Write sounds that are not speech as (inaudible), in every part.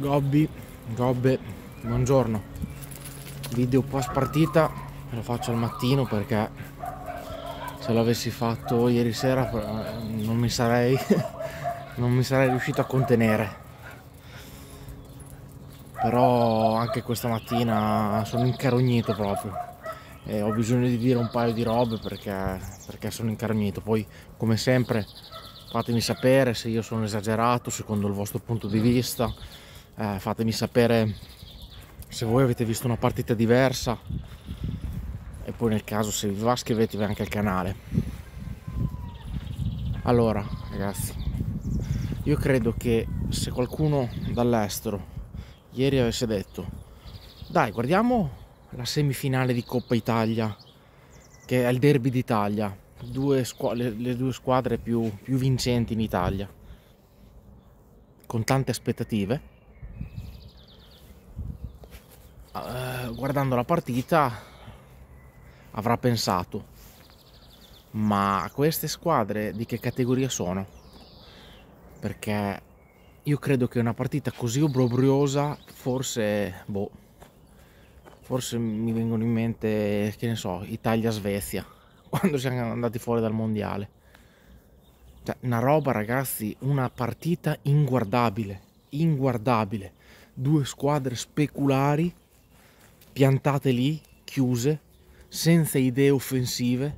Gobbi, Gobbe, buongiorno. Video post partita, lo faccio al mattino perché se l'avessi fatto ieri sera eh, non mi sarei, (laughs) non mi sarei riuscito a contenere. Però anche questa mattina sono incarognito proprio. E ho bisogno di dire un paio di robe perché, perché sono incarognito. Poi, come sempre, fatemi sapere se io sono esagerato secondo il vostro punto di vista eh, fatemi sapere se voi avete visto una partita diversa e poi nel caso se vi va iscrivetevi anche al canale allora ragazzi io credo che se qualcuno dall'estero ieri avesse detto dai guardiamo la semifinale di Coppa Italia che è il derby d'Italia due le, le, due squadre più, più vincenti in Italia con tante aspettative eh, guardando la partita avrà pensato ma queste squadre di che categoria sono? Perché io credo che una partita così obbrobriosa forse, boh, forse mi vengono in mente, che ne so, Italia-Svezia, (laughs) quando siamo andati fuori dal mondiale. Cioè, una roba ragazzi, una partita inguardabile, inguardabile. Due squadre speculari piantate lì, chiuse, senza idee offensive.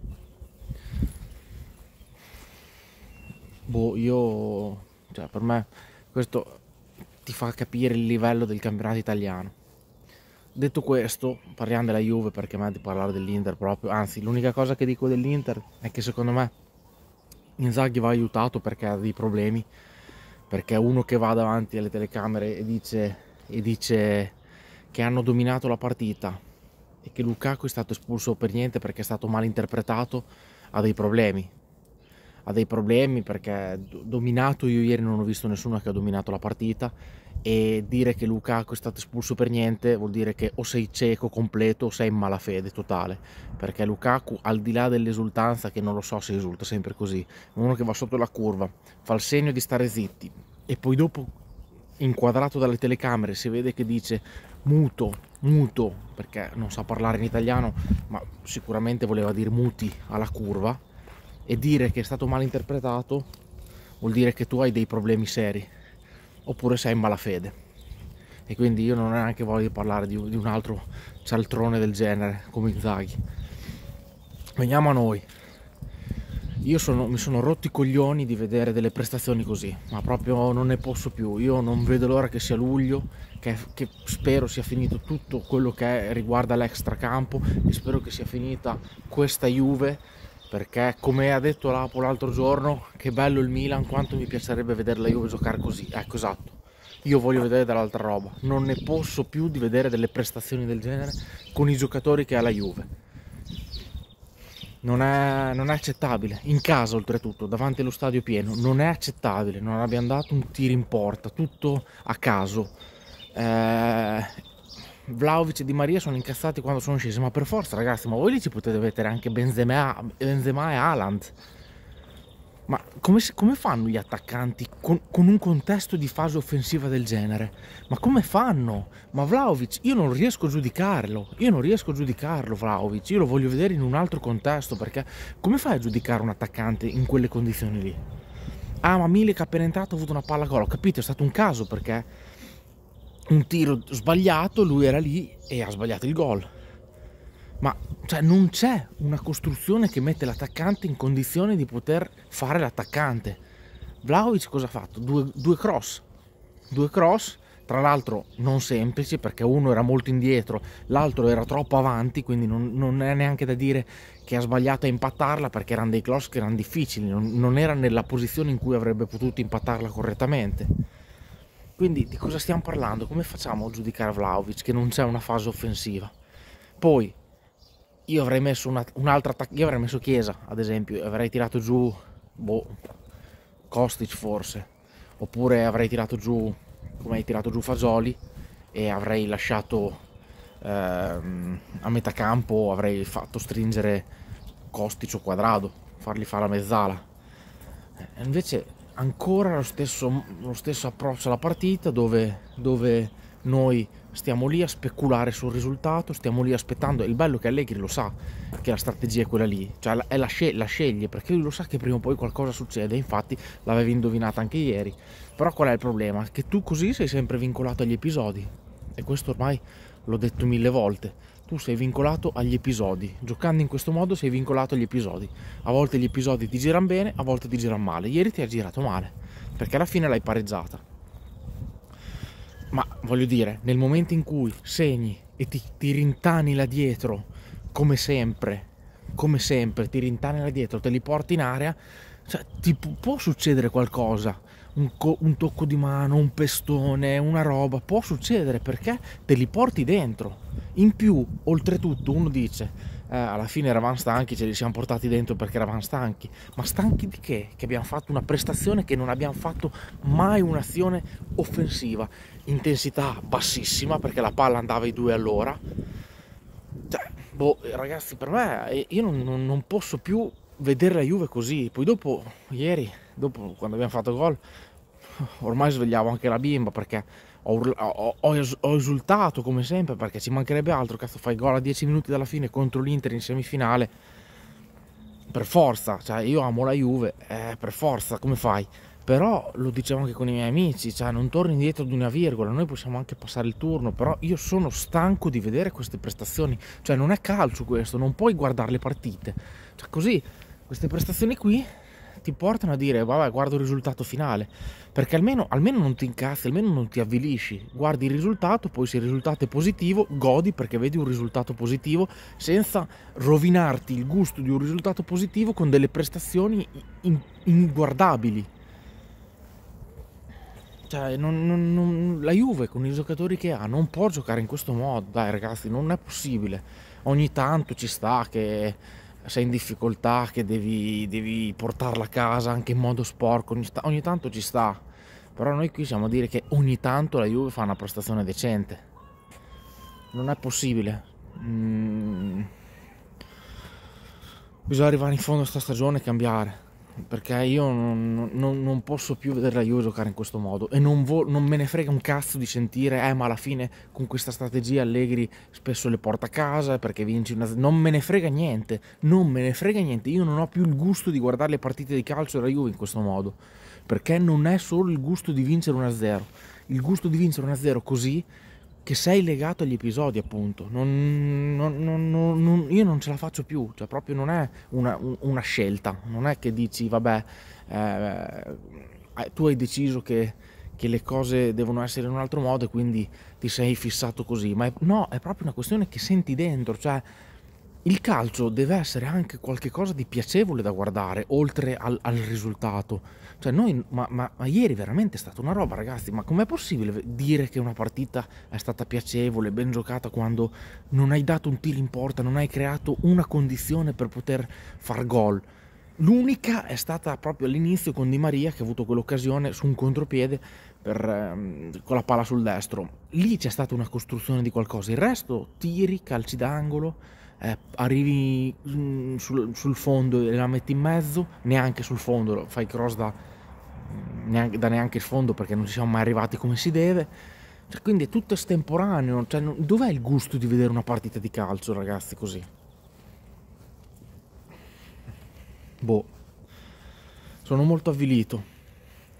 Boh, io, cioè per me questo ti fa capire il livello del campionato italiano. Detto questo, parliamo della Juve perché a me di parlare dell'Inter proprio, anzi l'unica cosa che dico dell'Inter è che secondo me Inzaghi va aiutato perché ha dei problemi, perché uno che va davanti alle telecamere e dice, e dice che hanno dominato la partita e che Lukaku è stato espulso per niente perché è stato mal interpretato, ha dei problemi. Ha dei problemi perché dominato io ieri non ho visto nessuno che ha dominato la partita e dire che Lukaku è stato espulso per niente vuol dire che o sei cieco completo o sei in malafede totale perché Lukaku al di là dell'esultanza che non lo so se esulta sempre così uno che va sotto la curva fa il segno di stare zitti e poi dopo inquadrato dalle telecamere si vede che dice muto, muto, perché non sa parlare in italiano, ma sicuramente voleva dire muti alla curva, e dire che è stato mal interpretato vuol dire che tu hai dei problemi seri, oppure sei in malafede. E quindi io non neanche voglio parlare di, un altro cialtrone del genere come Inzaghi. Veniamo a noi. Io sono, mi sono rotto i coglioni di vedere delle prestazioni così, ma proprio non ne posso più. Io non vedo l'ora che sia luglio, che, che spero sia finito tutto quello che riguarda l'extracampo e spero che sia finita questa Juve, perché come ha detto Lapo l'altro giorno, che bello il Milan, quanto mi piacerebbe vedere la Juve giocare così. Ecco, esatto. Io voglio vedere dell'altra roba, non ne posso più di vedere delle prestazioni del genere con i giocatori che ha la Juve non è, non è, accettabile. In casa, oltretutto, davanti allo stadio pieno, non è accettabile. Non abbiamo dato un tiro in porta, tutto a caso. Eh, Vlaovic e Di Maria sono incazzati quando sono scesi, ma per forza, ragazzi, ma voi lì ci potete mettere anche Benzema, Benzema e Haaland. Ma come, come, fanno gli attaccanti con, con, un contesto di fase offensiva del genere? Ma come fanno? Ma Vlaovic, io non riesco a giudicarlo, io non riesco a giudicarlo Vlaovic, io lo voglio vedere in un altro contesto perché come fai a giudicare un attaccante in quelle condizioni lì? Ah ma Milik appena entrato ha avuto una palla gol, ho capito, è stato un caso perché un tiro sbagliato, lui era lì e ha sbagliato il gol ma cioè, non c'è una costruzione che mette l'attaccante in condizione di poter fare l'attaccante. Vlaovic cosa ha fatto? Due, due cross, due cross, tra l'altro non semplici perché uno era molto indietro, l'altro era troppo avanti, quindi non, non, è neanche da dire che ha sbagliato a impattarla perché erano dei cross che erano difficili, non, non era nella posizione in cui avrebbe potuto impattarla correttamente. Quindi di cosa stiamo parlando? Come facciamo a giudicare Vlaovic che non c'è una fase offensiva? Poi io avrei messo una, un'altra io avrei messo Chiesa ad esempio avrei tirato giù boh, Kostic forse oppure avrei tirato giù come hai tirato giù Fagioli e avrei lasciato ehm, a metà campo avrei fatto stringere Kostic o Quadrado fargli fare la mezzala eh, invece ancora lo stesso, lo stesso approccio alla partita dove, dove noi stiamo lì a speculare sul risultato, stiamo lì aspettando. Il bello è che Allegri lo sa che la strategia è quella lì, cioè la, sceglie, la sceglie perché lui lo sa che prima o poi qualcosa succede. Infatti, l'avevi indovinata anche ieri. Però, qual è il problema? Che tu così sei sempre vincolato agli episodi, e questo ormai l'ho detto mille volte. Tu sei vincolato agli episodi. Giocando in questo modo sei vincolato agli episodi. A volte gli episodi ti girano bene, a volte ti girano male. Ieri ti ha girato male, perché alla fine l'hai pareggiata ma voglio dire, nel momento in cui segni e ti, ti rintani là dietro, come sempre, come sempre, ti rintani là dietro, te li porti in aria, cioè, ti può succedere qualcosa. Un, co- un tocco di mano, un pestone, una roba, può succedere perché te li porti dentro. In più, oltretutto, uno dice, eh, alla fine eravamo stanchi, ce li siamo portati dentro perché eravamo stanchi, ma stanchi di che? Che abbiamo fatto una prestazione che non abbiamo fatto mai un'azione offensiva, intensità bassissima perché la palla andava ai due all'ora. Cioè, boh, ragazzi, per me eh, io non, non posso più vedere la Juve così. Poi dopo, ieri, dopo quando abbiamo fatto gol, ormai svegliavo anche la bimba perché ho, ho, ho, esultato come sempre perché ci mancherebbe altro. Cazzo, fai gol a 10 minuti dalla fine contro l'Inter in semifinale. Per forza, cioè io amo la Juve, eh, per forza, come fai? Però lo dicevo anche con i miei amici, cioè non torni indietro di una virgola, noi possiamo anche passare il turno, però io sono stanco di vedere queste prestazioni, cioè non è calcio questo, non puoi guardare le partite. Cioè così, queste prestazioni qui ti portano a dire vabbè guardo il risultato finale perché almeno, almeno non ti incazzi almeno non ti avvilisci guardi il risultato poi se il risultato è positivo godi perché vedi un risultato positivo senza rovinarti il gusto di un risultato positivo con delle prestazioni inguardabili cioè, non, non, non, la Juve con i giocatori che ha non può giocare in questo modo, dai ragazzi, non è possibile. Ogni tanto ci sta che sei in difficoltà, che devi, devi portarla a casa anche in modo sporco, ogni, ogni tanto ci sta. Però noi qui siamo a dire che ogni tanto la Juve fa una prestazione decente. Non è possibile. Mm. Bisogna arrivare in fondo a questa stagione e cambiare perché io non, non, non, posso più vedere la Juve giocare in questo modo e non, non, me ne frega un cazzo di sentire eh ma alla fine con questa strategia Allegri spesso le porta a casa perché vinci una... non me ne frega niente non me ne frega niente io non ho più il gusto di guardare le partite di calcio della Juve in questo modo perché non è solo il gusto di vincere 1-0 il gusto di vincere 1-0 così che sei legato agli episodi, appunto. Non, non, non, io non ce la faccio più, cioè proprio non è una, una scelta, non è che dici, vabbè, eh, tu hai deciso che, che, le cose devono essere in un altro modo e quindi ti sei fissato così, ma è, no, è proprio una questione che senti dentro, cioè il calcio deve essere anche qualcosa di piacevole da guardare, oltre al, al risultato. Cioè, noi, ma, ma, ma, ieri veramente è stata una roba, ragazzi. Ma com'è possibile dire che una partita è stata piacevole, ben giocata, quando non hai dato un tiro in porta, non hai creato una condizione per poter far gol? L'unica è stata proprio all'inizio con Di Maria, che ha avuto quell'occasione su un contropiede per, ehm, con la palla sul destro. Lì c'è stata una costruzione di qualcosa, il resto tiri, calci d'angolo, eh, arrivi mm, sul, sul, fondo e la metti in mezzo, neanche sul fondo, fai cross da mm, neanche, da neanche il fondo perché non ci siamo mai arrivati come si deve. Cioè, quindi è tutto estemporaneo. Cioè, non... dov'è il gusto di vedere una partita di calcio, ragazzi, così? Boh. Sono molto avvilito.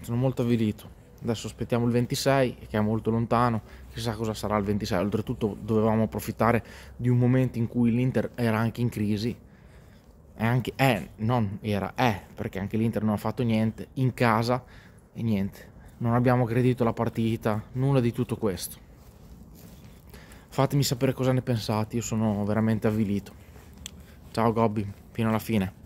Sono molto avvilito adesso aspettiamo il 26 che è molto lontano, chissà cosa sarà il 26, oltretutto dovevamo approfittare di un momento in cui l'Inter era anche in crisi, è anche, è, non era, è, perché anche l'Inter non ha fatto niente, in casa e niente, non abbiamo credito alla partita, nulla di tutto questo. Fatemi sapere cosa ne pensate, io sono veramente avvilito. Ciao Gobbi, fino alla fine.